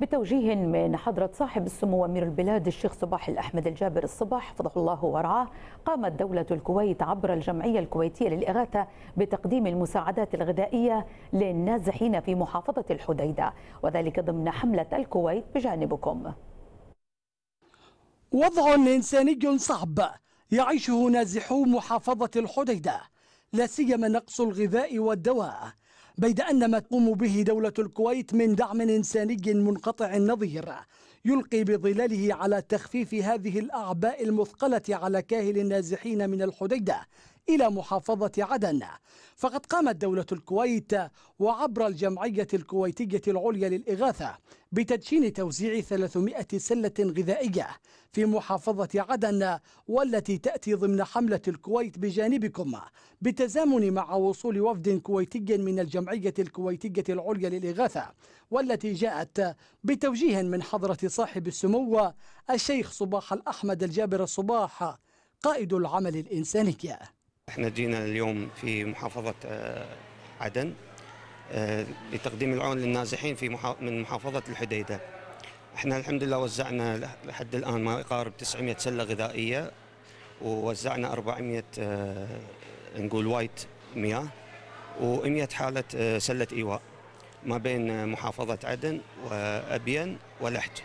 بتوجيه من حضرة صاحب السمو أمير البلاد الشيخ صباح الأحمد الجابر الصباح حفظه الله ورعاه قامت دولة الكويت عبر الجمعية الكويتية للإغاثة بتقديم المساعدات الغذائية للنازحين في محافظة الحديدة وذلك ضمن حملة الكويت بجانبكم وضع إنساني صعب يعيشه نازحو محافظة الحديدة لا سيما نقص الغذاء والدواء بيد أن ما تقوم به دولة الكويت من دعم إنساني منقطع النظير يلقي بظلاله على تخفيف هذه الأعباء المثقلة على كاهل النازحين من الحديدة إلى محافظة عدن فقد قامت دولة الكويت وعبر الجمعية الكويتية العليا للإغاثة بتدشين توزيع 300 سلة غذائية في محافظة عدن والتي تأتي ضمن حملة الكويت بجانبكم بالتزامن مع وصول وفد كويتي من الجمعية الكويتية العليا للإغاثة والتي جاءت بتوجيه من حضرة صاحب السمو الشيخ صباح الأحمد الجابر الصباح قائد العمل الإنساني احنا جينا اليوم في محافظة آه، عدن لتقديم آه، العون للنازحين في من محافظة الحديدة احنا الحمد لله وزعنا لحد الآن ما يقارب 900 سلة غذائية ووزعنا 400 آه، نقول وايت مياه و100 حالة سلة إيواء ما بين محافظة عدن وأبين ولحج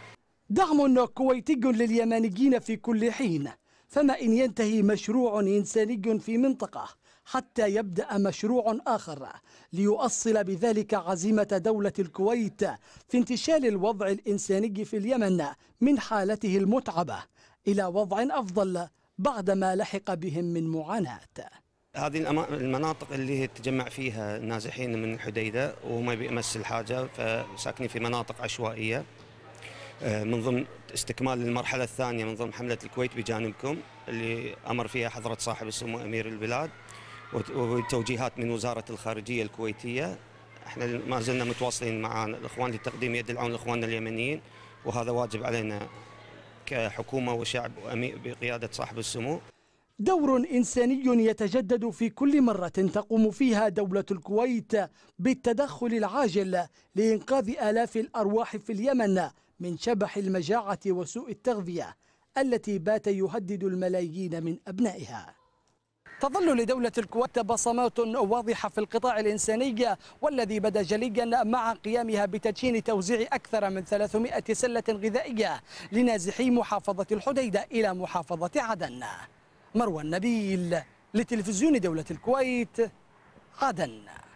دعم كويتي لليمنيين في كل حين فما إن ينتهي مشروع إنساني في منطقة حتى يبدأ مشروع آخر ليؤصل بذلك عزيمة دولة الكويت في انتشال الوضع الإنساني في اليمن من حالته المتعبة إلى وضع أفضل بعدما لحق بهم من معاناة هذه المناطق اللي تجمع فيها النازحين من الحديدة وما بيمس الحاجة فساكنين في مناطق عشوائية آه، من ضمن استكمال المرحلة الثانية من ضمن حملة الكويت بجانبكم اللي أمر فيها حضرة صاحب السمو أمير البلاد وتوجيهات من وزارة الخارجية الكويتية احنا ما زلنا متواصلين مع الإخوان لتقديم يد العون لإخواننا اليمنيين وهذا واجب علينا كحكومة وشعب بقيادة صاحب السمو دور إنساني يتجدد في كل مرة تقوم فيها دولة الكويت بالتدخل العاجل لإنقاذ آلاف الأرواح في اليمن من شبح المجاعة وسوء التغذية التي بات يهدد الملايين من أبنائها تظل لدولة الكويت بصمات واضحة في القطاع الإنساني والذي بدا جليا مع قيامها بتدشين توزيع أكثر من 300 سلة غذائية لنازحي محافظة الحديدة إلى محافظة عدن مروى النبيل لتلفزيون دولة الكويت عدن